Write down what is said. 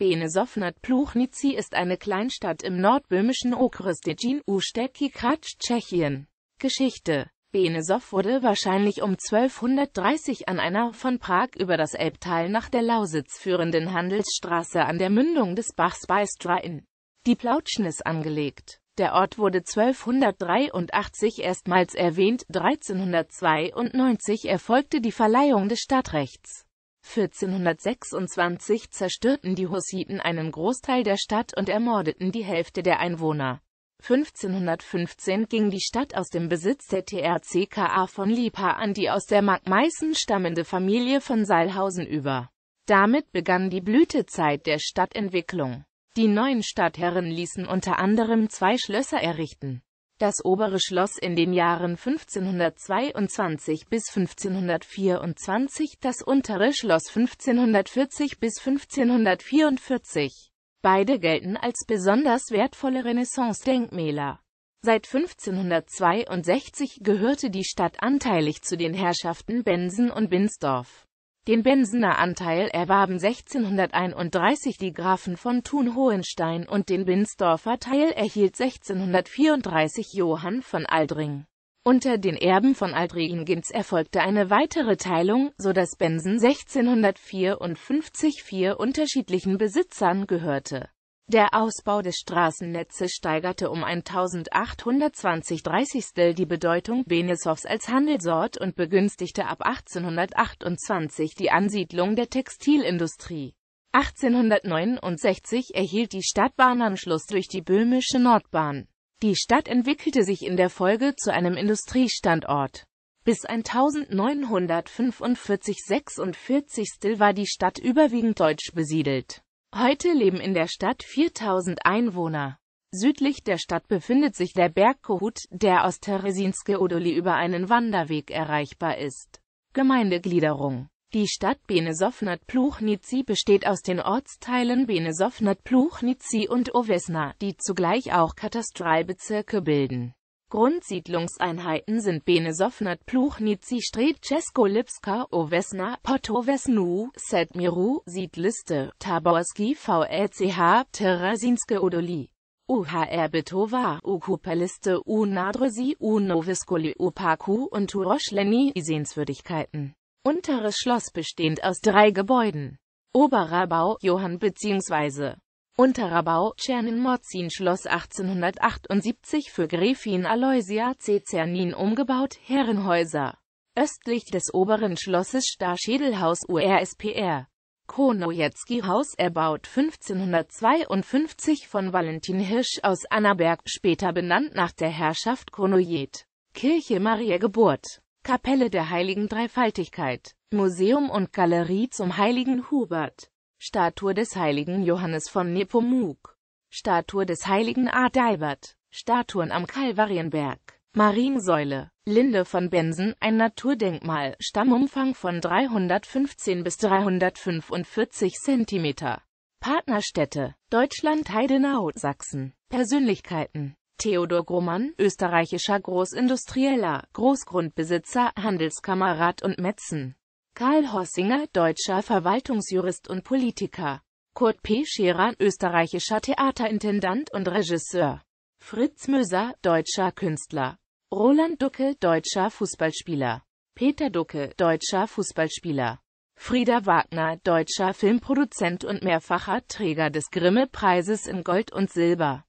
Benesovnat Pluchnici ist eine Kleinstadt im nordböhmischen Okres Děčín, Ustecki Kraj, Tschechien. Geschichte Benesov wurde wahrscheinlich um 1230 an einer von Prag über das Elbtal nach der Lausitz führenden Handelsstraße an der Mündung des Bachs Bystra in die Plautschnis angelegt. Der Ort wurde 1283 erstmals erwähnt, 1392 erfolgte die Verleihung des Stadtrechts. 1426 zerstörten die Hussiten einen Großteil der Stadt und ermordeten die Hälfte der Einwohner. 1515 ging die Stadt aus dem Besitz der TRCKA von Lipa an die aus der Markmeißen stammende Familie von Seilhausen über. Damit begann die Blütezeit der Stadtentwicklung. Die neuen Stadtherren ließen unter anderem zwei Schlösser errichten das obere Schloss in den Jahren 1522 bis 1524, das untere Schloss 1540 bis 1544. Beide gelten als besonders wertvolle Renaissance-Denkmäler. Seit 1562 gehörte die Stadt anteilig zu den Herrschaften Bensen und Binsdorf. Den Bensener Anteil erwarben 1631 die Grafen von Thun-Hohenstein und den Binsdorfer Teil erhielt 1634 Johann von Aldring. Unter den Erben von Aldregengens erfolgte eine weitere Teilung, so dass Bensen 1654 vier unterschiedlichen Besitzern gehörte der Ausbau des Straßennetzes steigerte um 1820 30 die Bedeutung Benesows als Handelsort und begünstigte ab 1828 die Ansiedlung der Textilindustrie. 1869 erhielt die Stadt Bahnanschluss durch die Böhmische Nordbahn. Die Stadt entwickelte sich in der Folge zu einem Industriestandort. Bis 1945-46 war die Stadt überwiegend deutsch besiedelt. Heute leben in der Stadt 4000 Einwohner. Südlich der Stadt befindet sich der Berg Kohut, der aus Teresinske Odoli über einen Wanderweg erreichbar ist. Gemeindegliederung Die Stadt Benesovnat-Pluchnici besteht aus den Ortsteilen Benesovnat-Pluchnici und Ovesna, die zugleich auch Katastralbezirke bilden. Grundsiedlungseinheiten sind Benesovnat, Pluchnici, Stretchesko, Lipska, Ovesna, Potovesnu, Sedmiru, Siedliste, Taborski, VLCH, Terasinske, Odoli. UHR Betova, Ukupaliste, Unadrosi, Unoviskoli, Upaku und Uroschleni, die Sehenswürdigkeiten. Unteres Schloss bestehend aus drei Gebäuden. Oberer Bau, Johann bzw. Unterrabau, Czernin-Morzin Schloss 1878 für Gräfin Aloysia C. Czernin umgebaut, Herrenhäuser. Östlich des oberen Schlosses Starschädelhaus URSPR. Konojetzki-Haus erbaut 1552 von Valentin Hirsch aus Annaberg, später benannt nach der Herrschaft Konojet. Kirche Maria Geburt, Kapelle der Heiligen Dreifaltigkeit, Museum und Galerie zum Heiligen Hubert. Statue des heiligen Johannes von Nepomuk, Statue des heiligen Adalbert, Statuen am Kalvarienberg, Mariensäule, Linde von Bensen, ein Naturdenkmal, Stammumfang von 315 bis 345 cm. Partnerstädte, Deutschland Heidenau, Sachsen. Persönlichkeiten Theodor Grumann, österreichischer Großindustrieller, Großgrundbesitzer, Handelskamerad und Metzen. Karl Hossinger, deutscher Verwaltungsjurist und Politiker. Kurt P. Scherer, österreichischer Theaterintendant und Regisseur. Fritz Möser, deutscher Künstler. Roland Ducke, deutscher Fußballspieler. Peter Ducke, deutscher Fußballspieler. Frieda Wagner, deutscher Filmproduzent und mehrfacher Träger des Grimme-Preises in Gold und Silber.